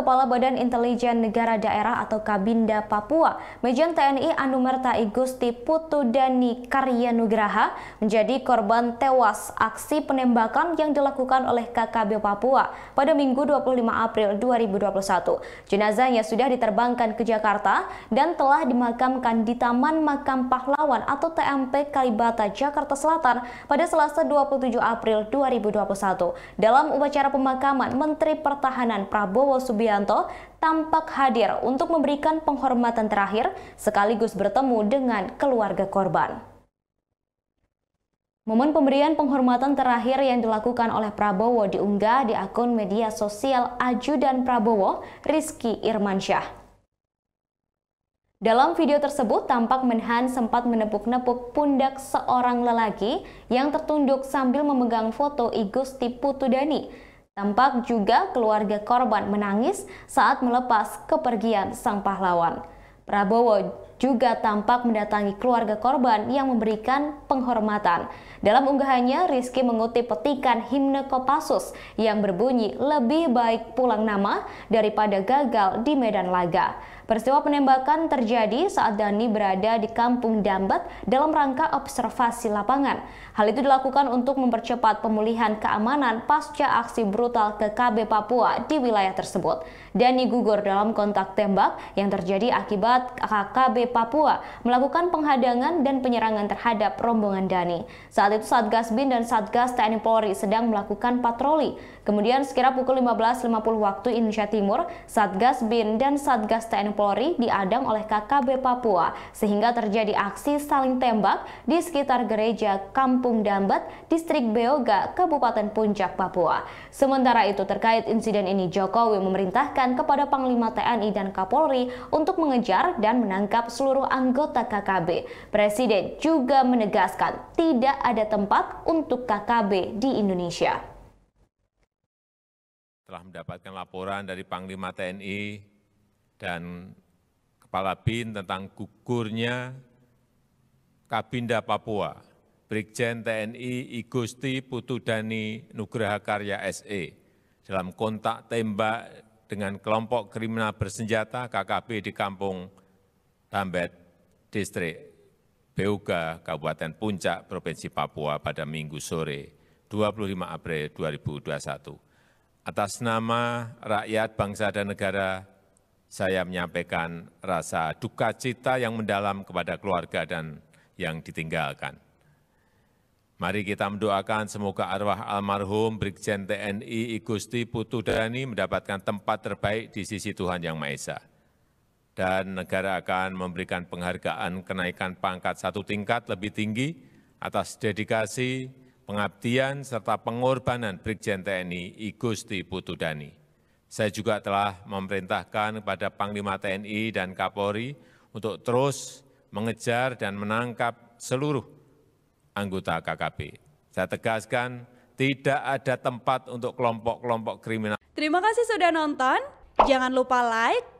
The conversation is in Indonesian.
Kepala Badan Intelijen Negara Daerah atau Kabinda Papua, Mejen TNI Anumerta Igusti Putu Dani Karyanugraha menjadi korban tewas aksi penembakan yang dilakukan oleh KKB Papua pada Minggu 25 April 2021. Jenazahnya sudah diterbangkan ke Jakarta dan telah dimakamkan di Taman Makam Pahlawan atau TMP Kalibata, Jakarta Selatan pada Selasa 27 April 2021. Dalam upacara pemakaman, Menteri Pertahanan Prabowo Subianto Subianto tampak hadir untuk memberikan penghormatan terakhir sekaligus bertemu dengan keluarga korban. Momen pemberian penghormatan terakhir yang dilakukan oleh Prabowo diunggah di akun media sosial Ajudan Prabowo, Rizky Irmansyah. Dalam video tersebut, tampak Menhan sempat menepuk-nepuk pundak seorang lelaki yang tertunduk sambil memegang foto Igusti Putu Dani Tampak juga keluarga korban menangis saat melepas kepergian sang pahlawan. Prabowo juga tampak mendatangi keluarga korban yang memberikan penghormatan. Dalam unggahannya, Rizky mengutip petikan himne Kopassus yang berbunyi lebih baik pulang nama daripada gagal di medan laga. Peristiwa penembakan terjadi saat Dani berada di kampung Dambat dalam rangka observasi lapangan. Hal itu dilakukan untuk mempercepat pemulihan keamanan pasca aksi brutal ke KB Papua di wilayah tersebut. Dani gugur dalam kontak tembak yang terjadi akibat KKB Papua melakukan penghadangan dan penyerangan terhadap rombongan Dani. Saat itu Satgas BIN dan Satgas TNI Polri sedang melakukan patroli. Kemudian sekira pukul 15.50 waktu Indonesia Timur, Satgas BIN dan Satgas TNI Polri diadang oleh KKB Papua sehingga terjadi aksi saling tembak di sekitar gereja Kampung Dambat, Distrik Beoga, Kabupaten Puncak, Papua. Sementara itu terkait insiden ini Jokowi memerintahkan kepada Panglima TNI dan Kapolri untuk mengejar dan menangkap seluruh anggota KKB. Presiden juga menegaskan tidak ada tempat untuk KKB di Indonesia. Telah mendapatkan laporan dari Panglima TNI dan Kepala BIN tentang gugurnya Kabinda Papua, Brigjen TNI Igusti Putu Dani Nugraha Karya SE dalam kontak tembak dengan kelompok kriminal bersenjata KKB di kampung tambet distrik Beuga, Kabupaten Puncak Provinsi Papua pada Minggu sore 25 April 2021. Atas nama rakyat, bangsa, dan negara, saya menyampaikan rasa duka cita yang mendalam kepada keluarga dan yang ditinggalkan. Mari kita mendoakan semoga arwah almarhum Brigjen TNI Igusti Putu Dani mendapatkan tempat terbaik di sisi Tuhan Yang Maha Esa dan negara akan memberikan penghargaan kenaikan pangkat satu tingkat lebih tinggi atas dedikasi, pengabdian, serta pengorbanan Brigjen TNI I Gusti Putu Dhani. Saya juga telah memerintahkan kepada Panglima TNI dan Kapolri untuk terus mengejar dan menangkap seluruh anggota KKP. Saya tegaskan, tidak ada tempat untuk kelompok-kelompok kriminal. Terima kasih sudah nonton. Jangan lupa like,